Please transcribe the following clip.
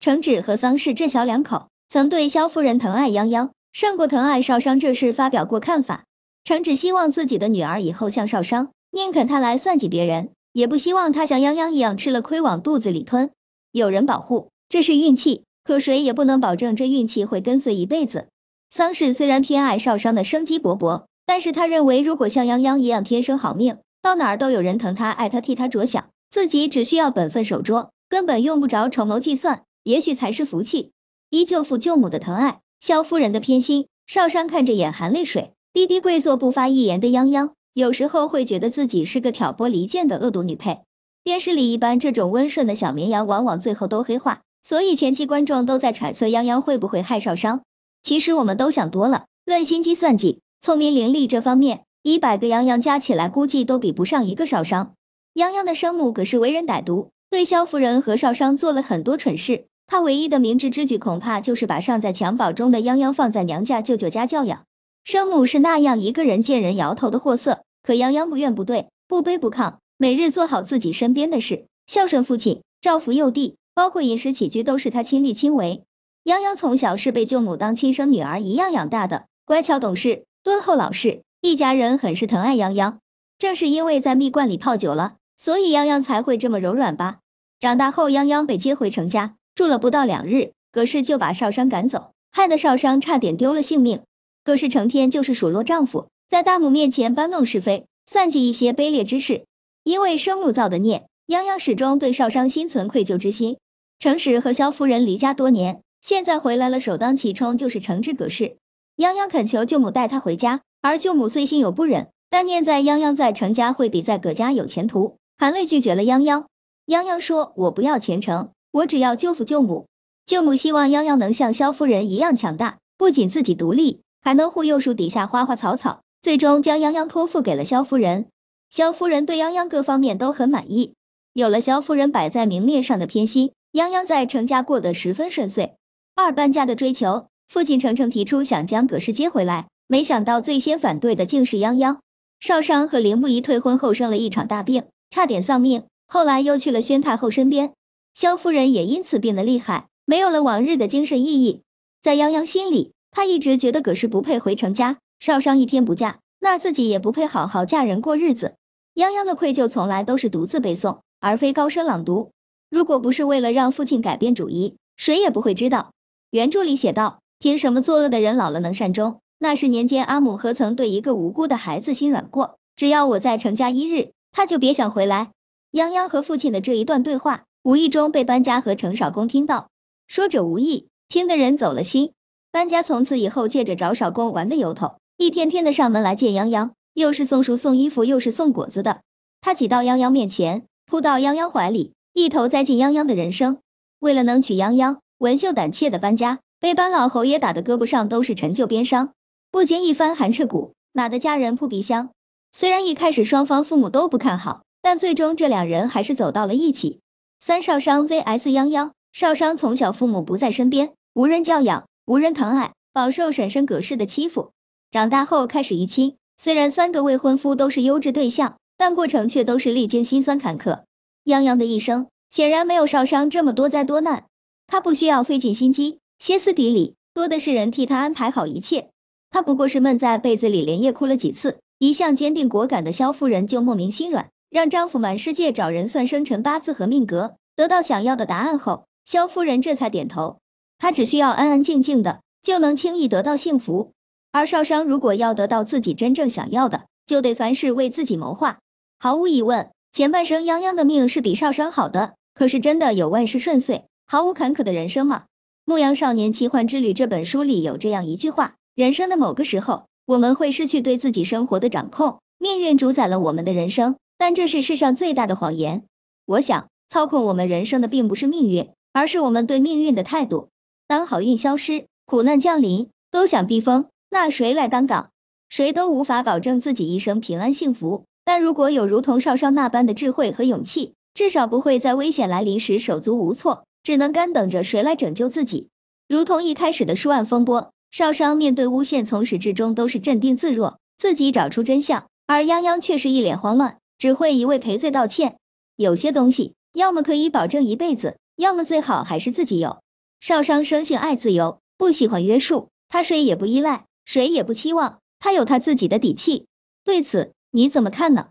程芷和桑氏这小两口曾对萧夫人疼爱泱泱胜过疼爱少商这事发表过看法。程芷希望自己的女儿以后像少商，宁肯他来算计别人，也不希望他像泱泱一样吃了亏往肚子里吞。有人保护这是运气，可谁也不能保证这运气会跟随一辈子。桑氏虽然偏爱少商的生机勃勃，但是他认为如果像泱泱一样天生好命，到哪儿都有人疼他爱他替他着想，自己只需要本分守拙，根本用不着筹谋计算。也许才是福气，依舅父舅母的疼爱，萧夫人的偏心，邵商看着眼含泪水，低低跪坐不发一言的泱泱，有时候会觉得自己是个挑拨离间的恶毒女配。电视里一般这种温顺的小绵羊，往往最后都黑化，所以前期观众都在揣测泱泱会不会害邵商。其实我们都想多了，论心机算计、聪明伶俐这方面，一百个泱泱加起来估计都比不上一个邵商。泱泱的生母可是为人歹毒，对萧夫人和邵商做了很多蠢事。他唯一的明智之举，恐怕就是把尚在襁褓中的泱泱放在娘家舅舅家教养。生母是那样一个人见人摇头的货色，可泱泱不怨不怼，不卑不亢，每日做好自己身边的事，孝顺父亲，照拂幼弟，包括饮食起居都是他亲力亲为。泱泱从小是被舅母当亲生女儿一样养大的，乖巧懂事，敦厚老实，一家人很是疼爱泱泱。正是因为在蜜罐里泡久了，所以泱泱才会这么柔软吧。长大后，泱泱被接回程家。住了不到两日，葛氏就把少商赶走，害得少商差点丢了性命。葛氏成天就是数落丈夫，在大母面前搬弄是非，算计一些卑劣之事。因为生母造的孽，泱泱始终对少商心存愧疚之心。程实和萧夫人离家多年，现在回来了，首当其冲就是惩治葛氏。泱泱恳求舅母带她回家，而舅母虽心有不忍，但念在泱泱在程家会比在葛家有前途，含泪拒绝了泱泱。泱泱说：“我不要前程。”我只要舅父舅母。舅母希望泱泱能像萧夫人一样强大，不仅自己独立，还能护佑树底下花花草草。最终将泱泱托付给了萧夫人。萧夫人对泱泱各方面都很满意。有了萧夫人摆在明面上的偏心，泱泱在成家过得十分顺遂。二搬家的追求，父亲程程提出想将葛氏接回来，没想到最先反对的竟是泱泱。少商和林不疑退婚后生了一场大病，差点丧命，后来又去了宣太后身边。萧夫人也因此变得厉害，没有了往日的精神意义。在泱泱心里，她一直觉得葛氏不配回程家，少商一天不嫁，那自己也不配好好嫁人过日子。泱泱的愧疚从来都是独自背诵，而非高声朗读。如果不是为了让父亲改变主意，谁也不会知道。原著里写道：“凭什么作恶的人老了能善终？那时年间，阿母何曾对一个无辜的孩子心软过？只要我在程家一日，他就别想回来。”泱泱和父亲的这一段对话。无意中被搬家和程少恭听到，说者无意，听的人走了心。搬家从此以后借着找少恭玩的由头，一天天的上门来见泱泱，又是送书送衣服，又是送果子的。他挤到泱泱面前，扑到泱泱怀里，一头栽进泱泱的人生。为了能娶泱泱，文秀胆怯的搬家被班老侯爷打得胳膊上都是陈旧边伤，不经一番寒彻骨，哪得家人扑鼻香？虽然一开始双方父母都不看好，但最终这两人还是走到了一起。三少商 vs 泱泱，少商从小父母不在身边，无人教养，无人疼爱，饱受婶婶葛氏的欺负。长大后开始移亲，虽然三个未婚夫都是优质对象，但过程却都是历经心酸坎坷。泱泱的一生显然没有少商这么多灾多难，他不需要费尽心机、歇斯底里，多的是人替他安排好一切。他不过是闷在被子里连夜哭了几次，一向坚定果敢的萧夫人就莫名心软。让丈夫满世界找人算生辰八字和命格，得到想要的答案后，肖夫人这才点头。她只需要安安静静的，就能轻易得到幸福。而少商如果要得到自己真正想要的，就得凡事为自己谋划。毫无疑问，前半生泱泱的命是比少商好的。可是真的有万事顺遂、毫无坎坷的人生吗？《牧羊少年奇幻之旅》这本书里有这样一句话：人生的某个时候，我们会失去对自己生活的掌控，命运主宰了我们的人生。但这是世上最大的谎言。我想，操控我们人生的并不是命运，而是我们对命运的态度。当好运消失，苦难降临，都想避风，那谁来担岗？谁都无法保证自己一生平安幸福。但如果有如同少商那般的智慧和勇气，至少不会在危险来临时手足无措，只能干等着谁来拯救自己。如同一开始的书案风波，少商面对诬陷，从始至终都是镇定自若，自己找出真相；而泱泱却是一脸慌乱。只会一味赔罪道歉。有些东西，要么可以保证一辈子，要么最好还是自己有。少商生性爱自由，不喜欢约束，他谁也不依赖，谁也不期望，他有他自己的底气。对此，你怎么看呢？